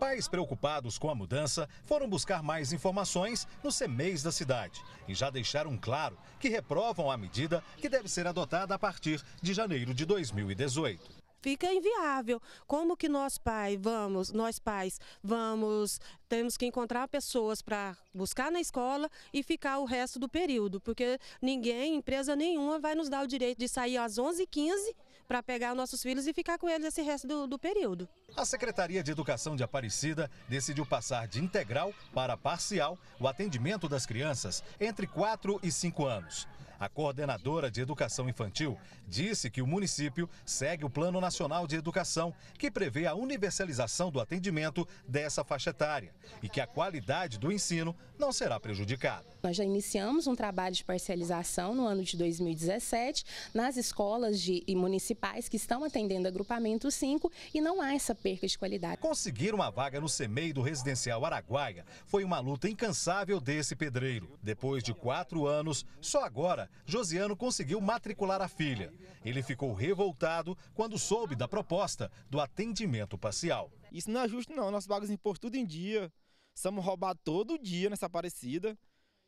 Pais preocupados com a mudança foram buscar mais informações no CEMEIS da cidade e já deixaram claro que reprovam a medida que deve ser adotada a partir de janeiro de 2018 fica inviável. Como que nós pai vamos, nós pais vamos, temos que encontrar pessoas para buscar na escola e ficar o resto do período, porque ninguém, empresa nenhuma, vai nos dar o direito de sair às 11h15 para pegar nossos filhos e ficar com eles esse resto do, do período. A Secretaria de Educação de Aparecida decidiu passar de integral para parcial o atendimento das crianças entre 4 e 5 anos. A coordenadora de educação infantil disse que o município segue o Plano Nacional de Educação, que prevê a universalização do atendimento dessa faixa etária e que a qualidade do ensino não será prejudicada. Nós já iniciamos um trabalho de parcialização no ano de 2017 nas escolas de, e municipais que estão atendendo agrupamento 5 e não há essa perca de qualidade. Conseguir uma vaga no CEMEI do residencial Araguaia foi uma luta incansável desse pedreiro. Depois de quatro anos, só agora Josiano conseguiu matricular a filha. Ele ficou revoltado quando soube da proposta do atendimento parcial. Isso não é justo não, nós pagamos imposto tudo em dia, somos roubados todo dia nessa parecida.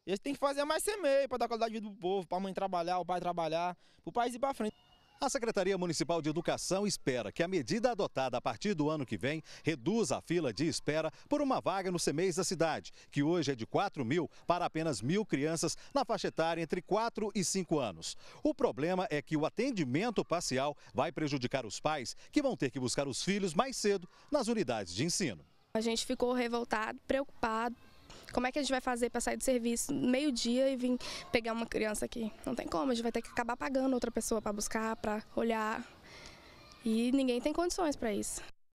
Eles têm que fazer mais semeio para dar qualidade de vida para o povo, para a mãe trabalhar, o pai trabalhar, para o país ir para frente. A Secretaria Municipal de Educação espera que a medida adotada a partir do ano que vem reduza a fila de espera por uma vaga no CEMEIS da cidade, que hoje é de 4 mil para apenas mil crianças na faixa etária entre 4 e 5 anos. O problema é que o atendimento parcial vai prejudicar os pais que vão ter que buscar os filhos mais cedo nas unidades de ensino. A gente ficou revoltado, preocupado, como é que a gente vai fazer para sair do serviço meio-dia e vir pegar uma criança aqui? Não tem como, a gente vai ter que acabar pagando outra pessoa para buscar, para olhar. E ninguém tem condições para isso.